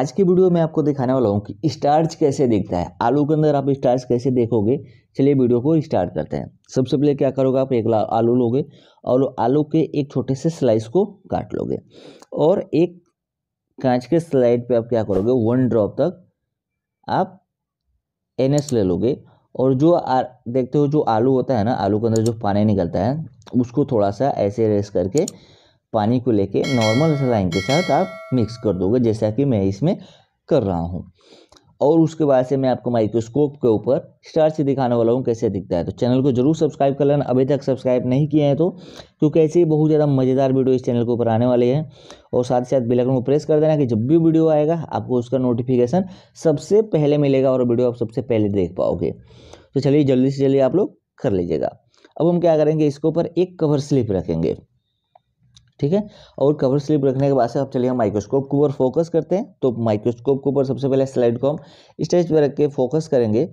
आज की वीडियो में आपको दिखाने वाला हूँ कि स्टार्च कैसे दिखता है आलू के अंदर आप स्टार्च कैसे देखोगे चलिए वीडियो को स्टार्ट करते हैं सबसे पहले क्या करोगे आप एक आलू लोगे और आलू के एक छोटे से स्लाइस को काट लोगे और एक कांच के स्लाइड पे आप क्या करोगे वन ड्रॉप तक आप एन ले लोगे और जो आ, देखते हो जो आलू होता है ना आलू के अंदर जो पानी निकलता है उसको थोड़ा सा ऐसे रेस करके पानी को लेके नॉर्मल सलाइन के साथ आप मिक्स कर दोगे जैसा कि मैं इसमें कर रहा हूँ और उसके बाद से मैं आपको माइक्रोस्कोप के ऊपर स्टार से दिखाने वाला हूँ कैसे दिखता है तो चैनल को जरूर सब्सक्राइब कर लेना अभी तक सब्सक्राइब नहीं किए हैं तो क्योंकि ऐसे ही बहुत ज़्यादा मज़ेदार वीडियो इस चैनल के ऊपर आने वाले हैं और साथ ही साथ बेलाइकन को प्रेस कर देना कि जब भी वीडियो आएगा आपको उसका नोटिफिकेशन सबसे पहले मिलेगा और वीडियो आप सबसे पहले देख पाओगे तो चलिए जल्दी से जल्दी आप लोग कर लीजिएगा अब हम क्या करेंगे इसके ऊपर एक कवर स्लिप रखेंगे ठीक है और कवर स्लिप रखने के बाद से आप चलिए माइक्रोस्कोप के ऊपर फोकस करते हैं तो माइक्रोस्कोप के ऊपर सबसे पहले स्लाइड को हम स्टेज पर रख के फोकस करेंगे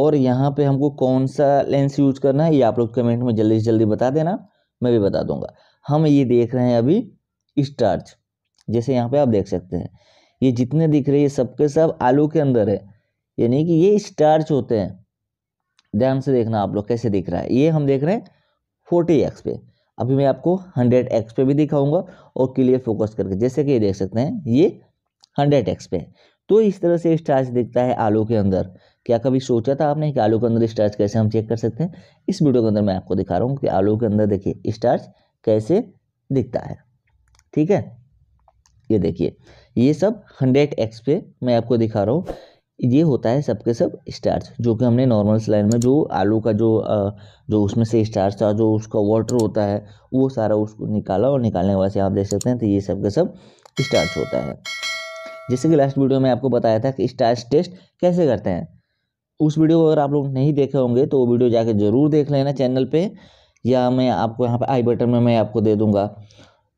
और यहाँ पे हमको कौन सा लेंस यूज करना है ये आप लोग कमेंट में जल्दी से जल्दी बता देना मैं भी बता दूंगा हम ये देख रहे हैं अभी स्टार्च जैसे यहाँ पे आप देख सकते हैं ये जितने दिख रहे हैं सबके सब आलू के अंदर है यानी कि ये स्टार्च होते हैं ध्यान से देखना आप लोग कैसे दिख रहा है ये हम देख रहे हैं फोर्टी एक्स पे अभी मैं आपको हंड्रेड एक्स पे भी दिखाऊंगा और क्लियर फोकस करके जैसे कि ये देख सकते हैं ये हंड्रेड एक्स पे तो इस तरह से स्टार्च दिखता है आलू के अंदर क्या कभी सोचा था आपने कि आलू के अंदर स्टार्च कैसे हम चेक कर सकते हैं इस वीडियो के अंदर मैं आपको दिखा रहा हूँ कि आलू के अंदर देखिए स्टार्च कैसे दिखता है ठीक है ये देखिए ये सब हंड्रेड एक्स पे मैं आपको दिखा रहा हूँ ये होता है सबके सब स्टार्च जो कि हमने नॉर्मल स्लाइन में जो आलू का जो जो उसमें से स्टार्च था जो उसका वाटर होता है वो सारा उसको निकाला और निकालने के बाद से आप देख सकते हैं तो ये सब के सब स्टार्च होता है जैसे कि लास्ट वीडियो में आपको बताया था कि स्टार्च टेस्ट कैसे करते हैं उस वीडियो को अगर आप लोग नहीं देखे होंगे तो वो वीडियो जाके ज़रूर देख लेना चैनल पर या मैं आपको यहाँ पर आई बटन में मैं आपको दे दूँगा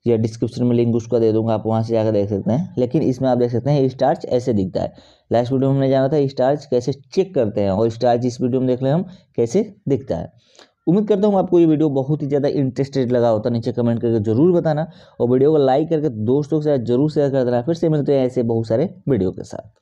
या डिस्क्रिप्शन में लिंक उसका दे दूंगा आप वहाँ से जाकर देख सकते हैं लेकिन इसमें आप देख सकते हैं स्टार्च ऐसे दिखता है लास्ट वीडियो में हमने जाना था स्टार्च कैसे चेक करते हैं और स्टार्च इस वीडियो में देख लें हम कैसे दिखता है उम्मीद करता हूँ आपको ये वीडियो बहुत ही ज़्यादा इंटरेस्टेड लगा होता नीचे कमेंट करके जरूर बताना और वीडियो को लाइक करके दोस्तों के साथ जरूर शेयर कर देना फिर से मिलते हैं ऐसे बहुत सारे वीडियो के साथ